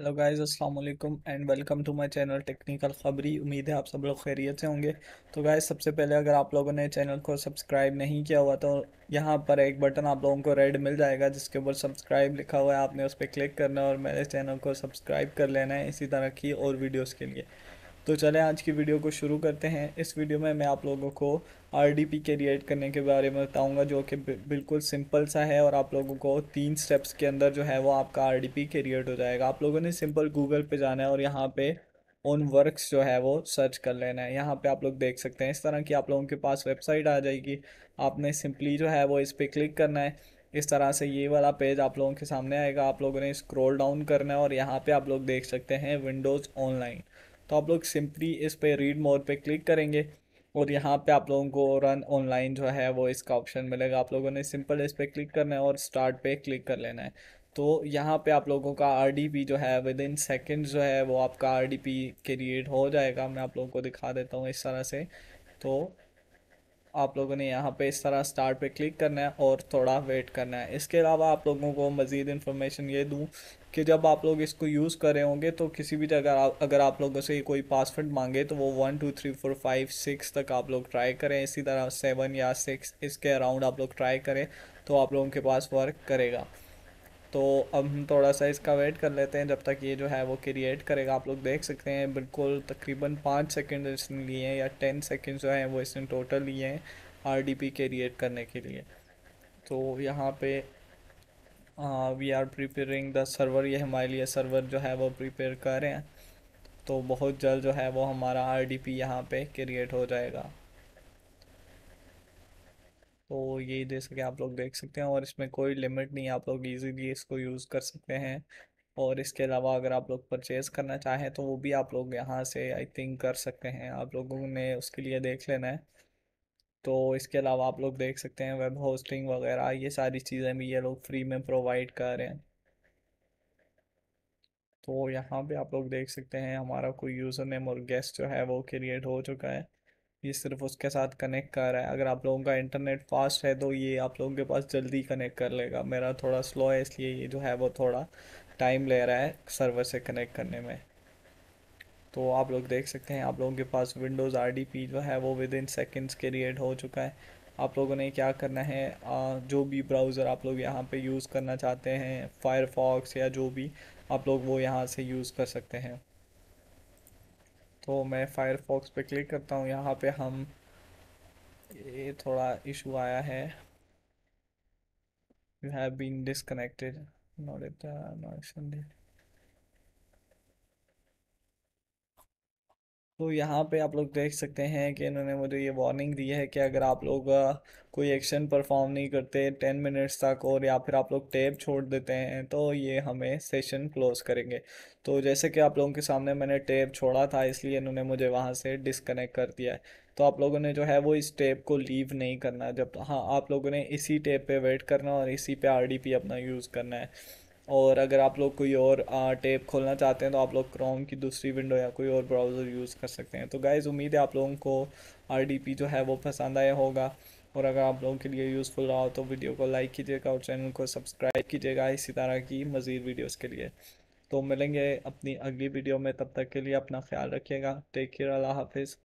hello guys अस्सलाम वालेकुम and welcome to my channel technical Khabri उम्मीद है आप सब लोग खैरियत से होंगे तो गाइस सबसे पहले अगर आप लोगों ने चैनल को सब्सक्राइब नहीं किया हुआ तो यहाँ पर एक बटन आप लोगों को रेड मिल जाएगा जिसके ऊपर सब्सक्राइब लिखा हुआ है आपने उस पर क्लिक करना है और मेरे चैनल को सब्सक्राइब कर लेना है इसी तरह की और वीडियोज़ के लिए तो चलें आज की वीडियो को शुरू करते हैं इस वीडियो में मैं आप लोगों को आर डी पी क्रिएट करने के बारे में बताऊंगा जो कि बिल्कुल सिंपल सा है और आप लोगों को तीन स्टेप्स के अंदर जो है वो आपका आर डी पी क्रिएट हो जाएगा आप लोगों ने सिंपल गूगल पे जाना है और यहाँ पे ऑन वर्क्स जो है वो सर्च कर लेना है यहाँ पे आप लोग देख सकते हैं इस तरह की आप लोगों के पास वेबसाइट आ जाएगी आपने सिंपली जो है वो इस पर क्लिक करना है इस तरह से ये वाला पेज आप लोगों के सामने आएगा आप लोगों ने स्क्रॉल डाउन करना है और यहाँ पे आप लोग देख सकते हैं विंडोज़ ऑनलाइन तो आप लोग सिंपली इस पर रीड मोर पर क्लिक करेंगे और यहाँ पे आप लोगों को रन ऑनलाइन जो है वो इसका ऑप्शन मिलेगा आप लोगों ने सिंपल इस पर क्लिक करना है और स्टार्ट पे क्लिक कर लेना है तो यहाँ पे आप लोगों का आर जो है विद इन सेकेंड जो है वो आपका आर क्रिएट हो जाएगा मैं आप लोगों को दिखा देता हूँ इस तरह से तो आप लोगों ने यहाँ पे इस तरह स्टार्ट पे क्लिक करना है और थोड़ा वेट करना है इसके अलावा आप लोगों को मज़ीद इन्फॉर्मेशन ये दूँ कि जब आप लोग इसको यूज़ कर रहे होंगे तो किसी भी जगह अगर आप लोगों से कोई पासवर्ड मांगे तो वो one two three four five six तक आप लोग ट्राई करें इसी तरह सेवन या सिक्स इसके अराउंड आप लोग ट्राई करें तो आप लोगों के पास वर्क करेगा तो अब हम थोड़ा सा इसका वेट कर लेते हैं जब तक ये जो है वो क्रिएट करेगा आप लोग देख सकते हैं बिल्कुल तकरीबन पाँच सेकेंड इसने लिए हैं या टेन सेकेंड जो हैं वो इसने टोटल लिए हैं आर डी पी क्रिएट करने के लिए तो यहाँ पे we are preparing the server ये हमारे लिए सर्वर जो है वो प्रिपेयर कर रहे हैं तो बहुत जल्द जो है वो हमारा आर डी पी यहाँ पर क्रिएट हो जाएगा तो ये जैसे तो कि आप लोग देख सकते हैं और इसमें कोई लिमिट नहीं आप लोग इजीली इसको यूज़ कर सकते हैं और इसके अलावा अगर आप लोग परचेज़ करना चाहें तो वो भी आप लोग यहाँ से आई थिंक कर सकते हैं आप लोगों ने उसके लिए देख लेना है तो इसके अलावा आप लोग देख सकते हैं वेब होस्टिंग वगैरह ये सारी चीज़ें भी ये लोग फ्री में प्रोवाइड कर रहे हैं तो यहाँ पे आप लोग देख सकते हैं हमारा कोई यूज़र नेम और गेस्ट जो है वो क्रिएट हो चुका है ये सिर्फ उसके साथ कनेक्ट कर रहा है अगर आप लोगों का इंटरनेट फास्ट है तो ये आप लोगों के पास जल्दी कनेक्ट कर लेगा मेरा थोड़ा स्लो है इसलिए ये जो है वो थोड़ा टाइम ले रहा है सर्वर से कनेक्ट करने में तो आप लोग देख सकते हैं आप लोगों के पास विंडोज़ आर जो है वो विद इन सेकेंड्स क्रिएट हो चुका है आप लोगों ने क्या करना है आ, जो भी ब्राउज़र आप लोग यहाँ पे यूज़ करना चाहते हैं फायरफॉक्स या जो भी आप लोग वो यहाँ से यूज़ कर सकते हैं तो मैं फायरफॉक्स पे क्लिक करता हूँ यहाँ पे हम ये थोड़ा इशू आया है you have been disconnected not it not तो यहाँ पे आप लोग देख सकते हैं कि इन्होंने मुझे ये वार्निंग दी है कि अगर आप लोग कोई एक्शन परफॉर्म नहीं करते टेन मिनट्स तक और या फिर आप लोग टेप छोड़ देते हैं तो ये हमें सेशन क्लोज करेंगे तो जैसे कि आप लोगों के सामने मैंने टेप छोड़ा था इसलिए इन्होंने मुझे वहाँ से डिसकनेक्ट कर दिया है तो आप लोगों ने जो है वो इस टेप को लीव नहीं करना जब हाँ आप लोगों ने इसी टेप पर वेट करना और इसी पर आर अपना यूज़ करना है और अगर आप लोग कोई और टेप खोलना चाहते हैं तो आप लोग क्रोम की दूसरी विंडो या कोई और ब्राउज़र यूज़ कर सकते हैं तो गाइज़ उम्मीद है आप लोगों को आर जो है वो पसंद आया होगा और अगर आप लोगों के लिए यूज़फुल रहा हो तो वीडियो को लाइक कीजिएगा और चैनल को सब्सक्राइब कीजिएगा इसी तरह की मज़ीद वीडियोस के लिए तो मिलेंगे अपनी अगली वीडियो में तब तक के लिए अपना ख्याल रखिएगा टेक केयर अल्लाह हाफिज़